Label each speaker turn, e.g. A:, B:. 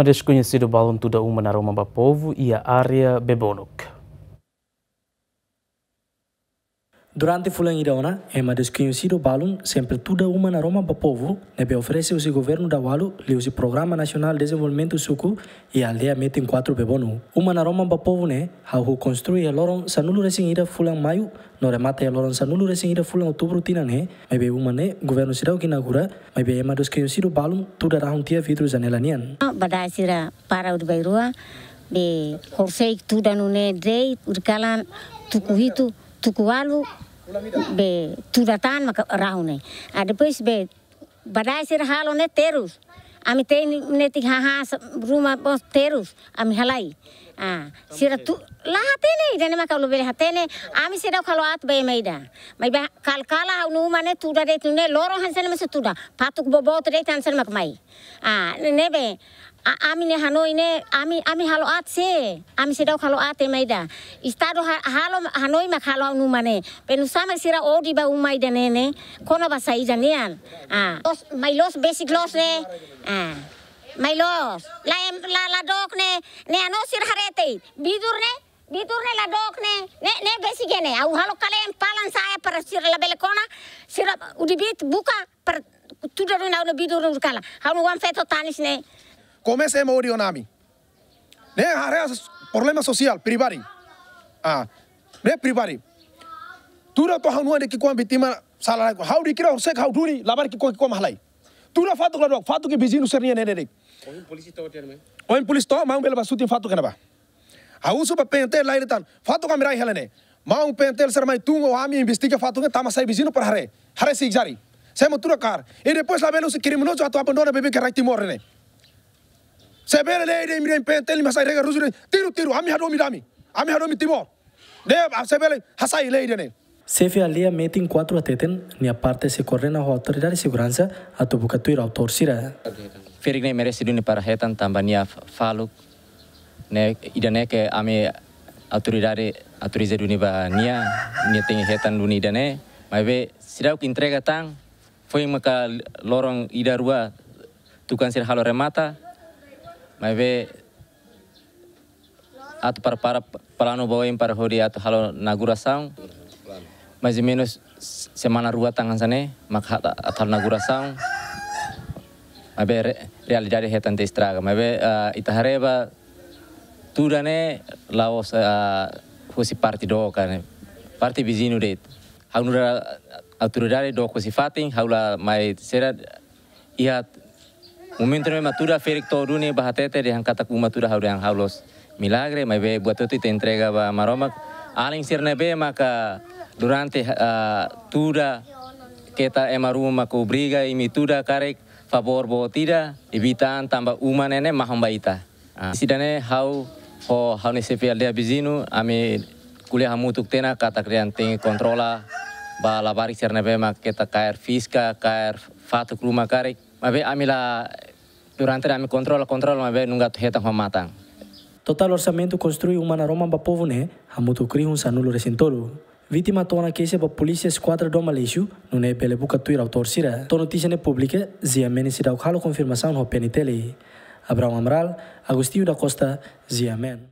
A: é desconhecido desconhecida balão toda uma na Roma Povo e a área Bebonuk.
B: Durante o Idaona, é uma desconhecido balum, sempre toda uma na Roma para o povo, nebe oferece o governo da Walu, o Programa Nacional de Desenvolvimento Suco e a aldeia mete em quatro bebonu. Uma na Roma para o povo, né? Hau construi a loron sanulo resingira fulan maio, no remata a loron sanulo resingira fulan outubro tina, né? Mebe uma, né? Governo será o que inaugura, mebe é uma desconhecido balum, toda a rontia vidro janela nian.
C: Badai para o de Beirua, be horsei tudo anune dei, urkalan tukuhitu, tuku walu be turatan maka rahune ada pes be badai sir halone terus ami te neti ha rumah bos terus ami halai ah sira tu lahate ne dene maka lu bele hate ne ami sira kalau at be meida mai kal kala nu mane tu tu ne loro hansen patuk bobot de tansen mak mai ah ne be ami ne hano ine ami ami halo at ami se dau halo at e maida istado halo hano ima halo numa ne penu sama sira odi ba umai de ne ne kono ba sai nean a os mai los basic los ne a mai los la la la dok ne ne ano sir harete bidur ne bidur ne la dok ne ne ne basic e ne au halo kale em palan saya e per sir la kona, sira udibit buka per au na bidur ne kala hanu wan feto tanis
D: ne comece maori onami. Ne harea problema social, privari. Ah, ne privari. Tudo Tura to hanua de kikuan bitima salah ko. How dikira sek how duri labar kikuan kikuan mahalai. Tura fatu kalau fatu ke bizin usir ni nene dek. Oin polisi tahu tiada mai. Oin polisi tahu mau bela basutin fatu kenapa? Hausu pa pentel lain tan. Fatu kamirai helene. Mau pentel sermai tungo ami investiga fatu ke tamasai bizinu per hare. Hare si exari. Saya mau tura kar. E depois lá vem os a atuam pendona bebê que é right timor nene. Se le ide mire pen teli masai rega rusure tiru tiru ami hadomi dami. Ami hadomi tibor. De se mere hasai le ide ne.
B: Sefi alia meeting 4 ateten ni aparte se corren ho autoridade de seguranza a tu buka ir autor sira.
D: Ferig ne
A: merece para hetan tambania faluk ne idane ke ami autoridade autoriza duni ba nia nia tengi hetan duni idane mai be sidau entrega tang foi maka lorong ida rua tukan sir halo remata Maybe at par para para plano bawain para hori halo nagura sang mas minus semana rua tangan sana mak halo nagura sound real realidade hetan te maybe maive uh, eh, itahareba tudane laos uh, husi parti do kan parti bizinu det haunura eh, autoridade do kusifatin haula mai serat ihat Momento de matura fericto rune bahatete de hankata kumatura hang haulos. Milagre mai be buatoto te entrega ba aling alin sirnebe maka durante uh, tura keta emaruma maku briga imi tura karek favor tida ibitan tamba uma nene mahom baita. Ah, sidane hau ho hau nesepi aldea bizinu ami kuliah hamutuk tena kata krian tingi kontrola ba labarik sirnebe maka keta kair fiska kair fatuk rumah karek mabe amila durante ami kontrol, control mabe nunga tu heta matang.
B: Total orsamento construi uma na Roma povo né, hamutu cri um sanulo recentolo. Vítima tona kese ba pa esquadra do Malício, nune pele buka tuira autorsira. To notícia ne pública, zia meni se dau ho penitele. Abraham Amral, Agostinho da Costa, zia men.